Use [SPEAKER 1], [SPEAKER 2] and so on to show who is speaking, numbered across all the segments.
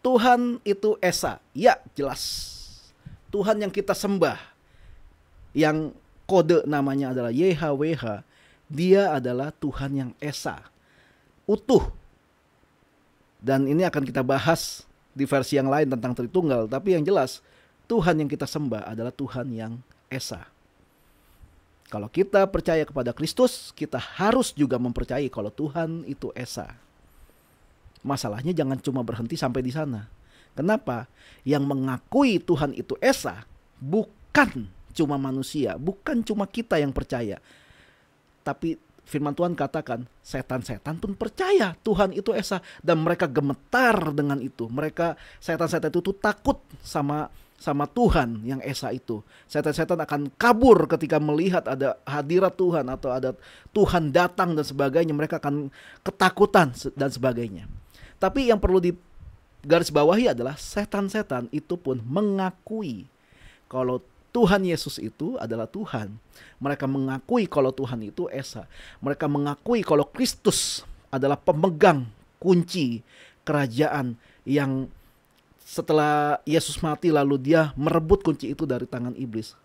[SPEAKER 1] Tuhan itu Esa. Ya, jelas. Tuhan yang kita sembah yang kode namanya adalah YHWH, dia adalah Tuhan yang Esa. Utuh. Dan ini akan kita bahas di versi yang lain tentang Tritunggal, tapi yang jelas Tuhan yang kita sembah adalah Tuhan yang Esa. Kalau kita percaya kepada Kristus, kita harus juga mempercayai kalau Tuhan itu Esa. Masalahnya jangan cuma berhenti sampai di sana. Kenapa? Yang mengakui Tuhan itu Esa bukan cuma manusia, bukan cuma kita yang percaya. Tapi firman Tuhan katakan, setan-setan pun percaya Tuhan itu Esa dan mereka gemetar dengan itu. Mereka setan-setan itu tuh takut sama sama Tuhan yang Esa itu. Setan-setan akan kabur ketika melihat ada hadirat Tuhan atau ada Tuhan datang dan sebagainya. Mereka akan ketakutan dan sebagainya. Tapi yang perlu di garis bawahi adalah setan-setan itu pun mengakui kalau Tuhan Yesus itu adalah Tuhan. Mereka mengakui kalau Tuhan itu Esa. Mereka mengakui kalau Kristus adalah pemegang kunci kerajaan yang setelah Yesus mati lalu dia merebut kunci itu dari tangan iblis.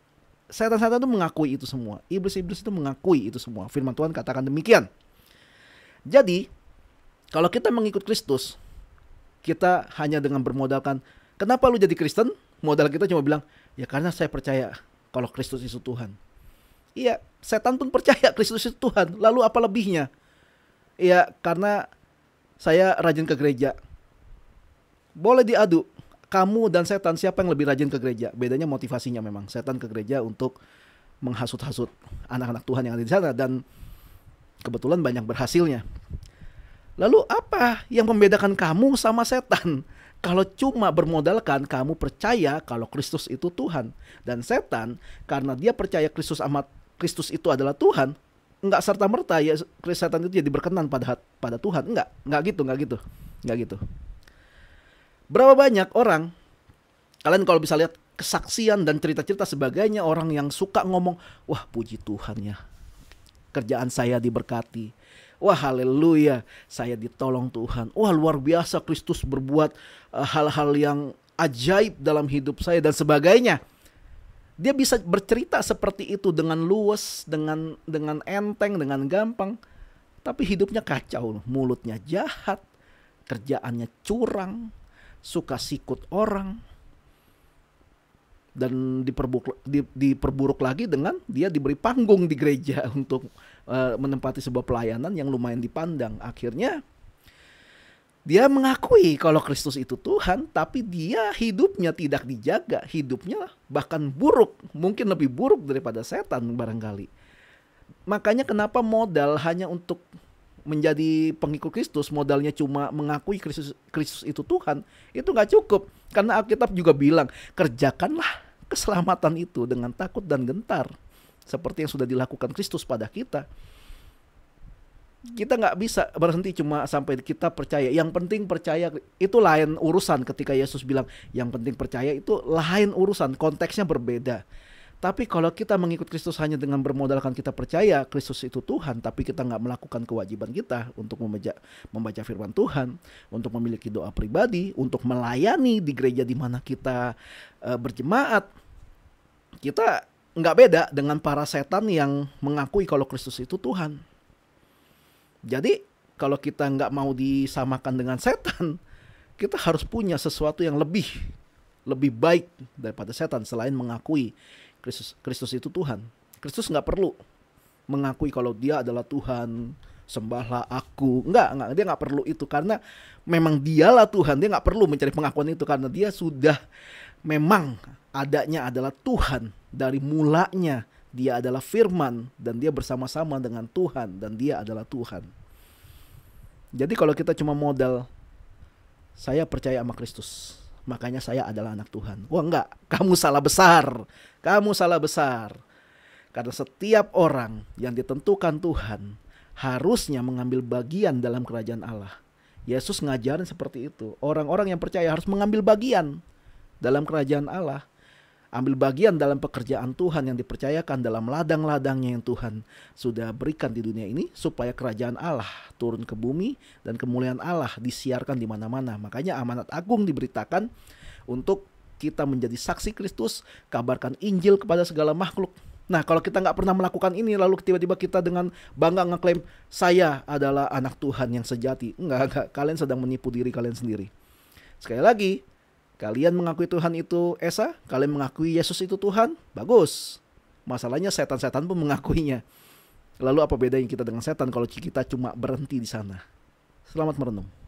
[SPEAKER 1] Setan-setan itu mengakui itu semua. Iblis-iblis itu mengakui itu semua. Firman Tuhan katakan demikian. Jadi, kalau kita mengikut Kristus, kita hanya dengan bermodalkan, kenapa lu jadi Kristen? Modal kita cuma bilang, ya karena saya percaya kalau Kristus itu Tuhan. Iya, setan pun percaya Kristus itu Tuhan. Lalu apa lebihnya? Iya, karena saya rajin ke gereja. Boleh diadu, kamu dan setan siapa yang lebih rajin ke gereja? Bedanya motivasinya memang. Setan ke gereja untuk menghasut-hasut anak-anak Tuhan yang ada di sana dan kebetulan banyak berhasilnya. Lalu apa yang membedakan kamu sama setan? Kalau cuma bermodalkan kamu percaya kalau Kristus itu Tuhan dan setan karena dia percaya Kristus amat Kristus itu adalah Tuhan, nggak serta merta ya setan itu jadi berkenan pada pada Tuhan, nggak, nggak gitu, nggak gitu, nggak gitu. Berapa banyak orang kalian kalau bisa lihat kesaksian dan cerita-cerita sebagainya orang yang suka ngomong, wah puji Tuhan ya, kerjaan saya diberkati Wah haleluya, saya ditolong Tuhan. Wah luar biasa Kristus berbuat eh, hal-hal uh, yang ajaib dalam hidup saya dan sebagainya. Dia bisa bercerita seperti itu dengan luas, dengan dengan enteng, dengan gampang. Tapi hidupnya kacau, mulutnya jahat, kerjaannya curang, suka sikut orang, dan diperburuk di, diperburuk lagi dengan dia diberi panggung di gereja untuk uh, menempati sebuah pelayanan yang lumayan dipandang. Akhirnya dia mengakui kalau Kristus itu Tuhan, tapi dia hidupnya tidak dijaga, hidupnya bahkan buruk, mungkin lebih buruk daripada setan barangkali. Makanya kenapa modal hanya untuk menjadi pengikut Kristus, modalnya cuma mengakui Kristus, Kristus itu Tuhan, itu nggak cukup. Karena Alkitab juga bilang, kerjakanlah keselamatan itu dengan takut dan gentar seperti yang sudah dilakukan Kristus pada kita kita nggak bisa berhenti cuma sampai kita percaya. Yang penting percaya itu lain urusan ketika Yesus bilang yang penting percaya itu lain urusan, konteksnya berbeda. Tapi kalau kita mengikut Kristus hanya dengan bermodalkan kita percaya Kristus itu Tuhan, tapi kita nggak melakukan kewajiban kita untuk membaca, membaca firman Tuhan, untuk memiliki doa pribadi, untuk melayani di gereja di mana kita e, berjemaat, kita nggak beda dengan para setan yang mengakui kalau Kristus itu Tuhan. Jadi kalau kita nggak mau disamakan dengan setan, kita harus punya sesuatu yang lebih lebih baik daripada setan selain mengakui Kristus Kristus itu Tuhan. Kristus nggak perlu mengakui kalau dia adalah Tuhan sembahlah aku nggak nggak dia nggak perlu itu karena memang dialah Tuhan dia nggak perlu mencari pengakuan itu karena dia sudah memang adanya adalah Tuhan dari mulanya dia adalah firman dan dia bersama-sama dengan Tuhan dan dia adalah Tuhan jadi kalau kita cuma modal saya percaya sama Kristus makanya saya adalah anak Tuhan. Wah enggak, kamu salah besar. Kamu salah besar. Karena setiap orang yang ditentukan Tuhan harusnya mengambil bagian dalam kerajaan Allah. Yesus ngajarin seperti itu. Orang-orang yang percaya harus mengambil bagian dalam kerajaan Allah. Ambil bagian dalam pekerjaan Tuhan yang dipercayakan dalam ladang-ladangnya yang Tuhan sudah berikan di dunia ini supaya kerajaan Allah turun ke bumi dan kemuliaan Allah disiarkan di mana-mana. Makanya amanat agung diberitakan untuk kita menjadi saksi Kristus, kabarkan Injil kepada segala makhluk. Nah, kalau kita nggak pernah melakukan ini, lalu tiba-tiba kita dengan bangga ngeklaim saya adalah anak Tuhan yang sejati. Enggak, enggak. Kalian sedang menipu diri kalian sendiri. Sekali lagi, Kalian mengakui Tuhan itu Esa? Kalian mengakui Yesus itu Tuhan? Bagus. Masalahnya setan-setan pun mengakuinya. Lalu apa bedanya kita dengan setan kalau kita cuma berhenti di sana? Selamat merenung.